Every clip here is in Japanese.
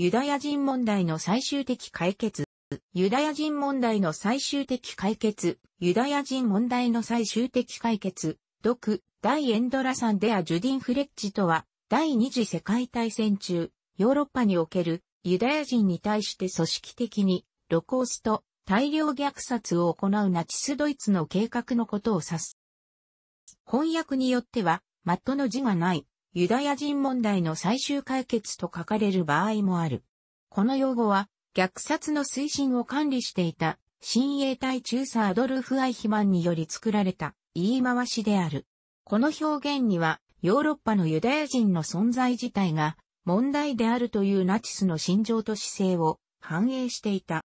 ユダヤ人問題の最終的解決。ユダヤ人問題の最終的解決。ユダヤ人問題の最終的解決。読、大エンドラサンデア・ジュディン・フレッチとは、第二次世界大戦中、ヨーロッパにおけるユダヤ人に対して組織的に、ロコースと大量虐殺を行うナチスドイツの計画のことを指す。翻訳によっては、マットの字がない、ユダヤ人問題の最終解決と書かれる場合もある。この用語は、虐殺の推進を管理していた、新衛隊中佐アドルフ・アイヒマンにより作られた言い回しである。この表現には、ヨーロッパのユダヤ人の存在自体が問題であるというナチスの心情と姿勢を反映していた。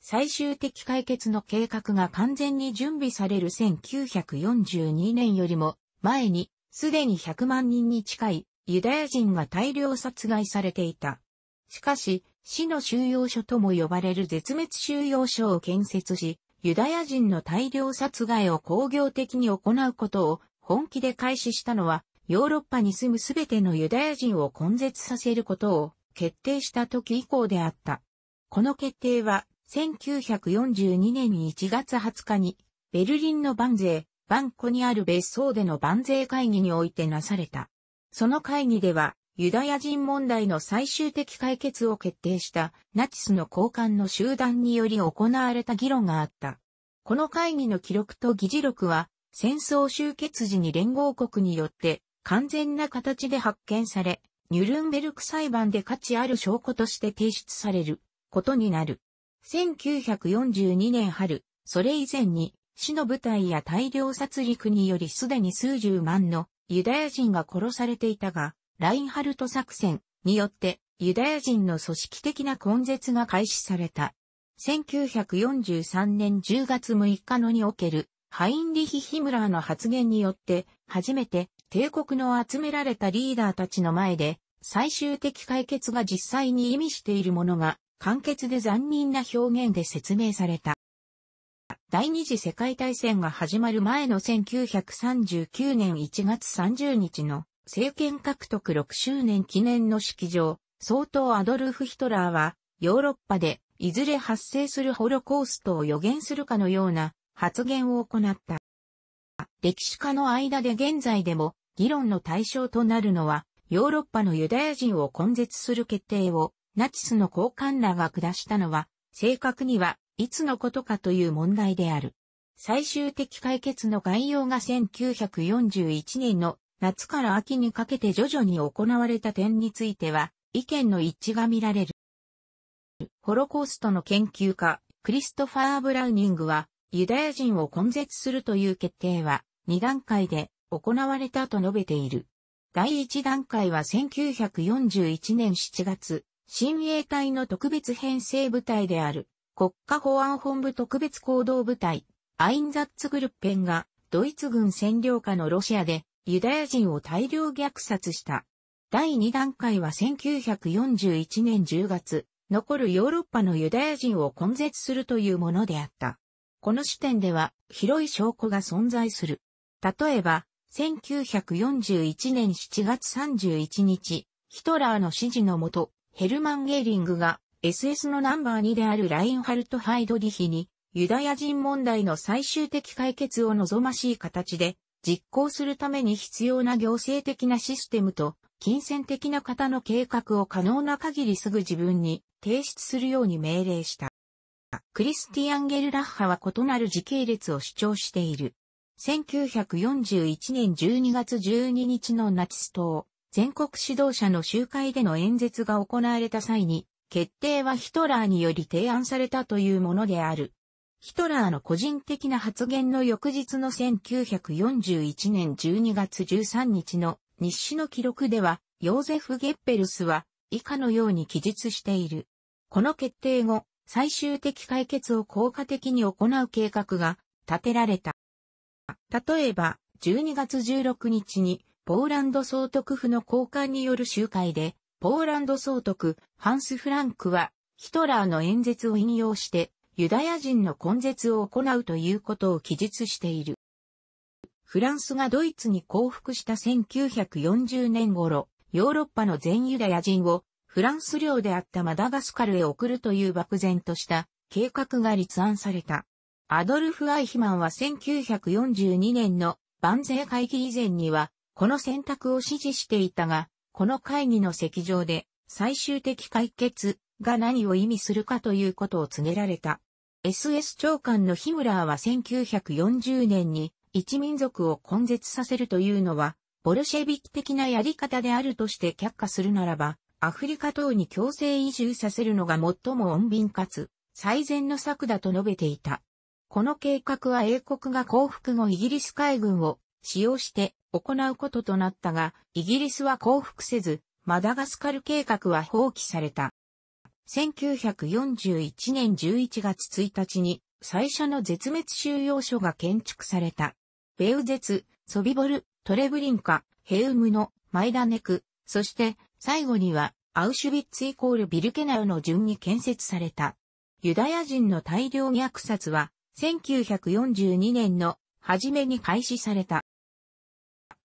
最終的解決の計画が完全に準備される1942年よりも前にすでに100万人に近いユダヤ人が大量殺害されていた。しかし、死の収容所とも呼ばれる絶滅収容所を建設し、ユダヤ人の大量殺害を工業的に行うことを本気で開始したのは、ヨーロッパに住むすべてのユダヤ人を根絶させることを決定した時以降であった。この決定は1942年1月20日にベルリンの万税バンコにある別荘での万税会議においてなされた。その会議では、ユダヤ人問題の最終的解決を決定したナチスの高官の集団により行われた議論があった。この会議の記録と議事録は、戦争終結時に連合国によって完全な形で発見され、ニュルンベルク裁判で価値ある証拠として提出されることになる。1942年春、それ以前に死の部隊や大量殺戮によりすでに数十万のユダヤ人が殺されていたが、ラインハルト作戦によってユダヤ人の組織的な根絶が開始された。1943年10月6日のにおけるハインリヒ・ヒムラーの発言によって初めて帝国の集められたリーダーたちの前で最終的解決が実際に意味しているものが簡潔で残忍な表現で説明された。第二次世界大戦が始まる前の1939年1月30日の政権獲得6周年記念の式場、総統アドルフ・ヒトラーは、ヨーロッパでいずれ発生するホロコーストを予言するかのような発言を行った。歴史家の間で現在でも議論の対象となるのは、ヨーロッパのユダヤ人を根絶する決定をナチスの高官らが下したのは、正確にはいつのことかという問題である。最終的解決の概要が1941年の夏から秋にかけて徐々に行われた点については意見の一致が見られる。ホロコーストの研究家、クリストファー・ブラウニングは、ユダヤ人を根絶するという決定は、2段階で行われたと述べている。第1段階は1941年7月、新衛隊の特別編成部隊である国家保安本部特別行動部隊、アインザッツグルッペンが、ドイツ軍占領下のロシアで、ユダヤ人を大量虐殺した。第2段階は1941年10月、残るヨーロッパのユダヤ人を根絶するというものであった。この視点では、広い証拠が存在する。例えば、1941年7月31日、ヒトラーの指示のもと、ヘルマン・ゲーリングが SS のナンバー2であるラインハルト・ハイドリヒに、ユダヤ人問題の最終的解決を望ましい形で、実行するために必要な行政的なシステムと、金銭的な方の計画を可能な限りすぐ自分に提出するように命令した。クリスティアン・ゲルラッハは異なる時系列を主張している。1941年12月12日のナチス党全国指導者の集会での演説が行われた際に決定はヒトラーにより提案されたというものである。ヒトラーの個人的な発言の翌日の1941年12月13日の日誌の記録では、ヨーゼフ・ゲッペルスは以下のように記述している。この決定後、最終的解決を効果的に行う計画が立てられた。例えば、12月16日にポーランド総督府の交換による集会で、ポーランド総督、ハンス・フランクは、ヒトラーの演説を引用して、ユダヤ人の根絶を行うということを記述している。フランスがドイツに降伏した1940年頃、ヨーロッパの全ユダヤ人をフランス領であったマダガスカルへ送るという漠然とした計画が立案された。アドルフ・アイヒマンは1942年の万税会議以前には、この選択を支持していたが、この会議の席上で最終的解決が何を意味するかということを告げられた。SS 長官のヒムラーは1940年に一民族を根絶させるというのは、ボルシェビキ的なやり方であるとして却下するならば、アフリカ等に強制移住させるのが最も穏便かつ最善の策だと述べていた。この計画は英国が降伏後イギリス海軍を使用して行うこととなったが、イギリスは降伏せず、マダガスカル計画は放棄された。1941年11月1日に最初の絶滅収容所が建築された。ベウゼツ、ソビボル、トレブリンカ、ヘウムの、マイダネク、そして最後にはアウシュビッツイコールビルケナウの順に建設された。ユダヤ人の大量虐殺は1942年の初めに開始された。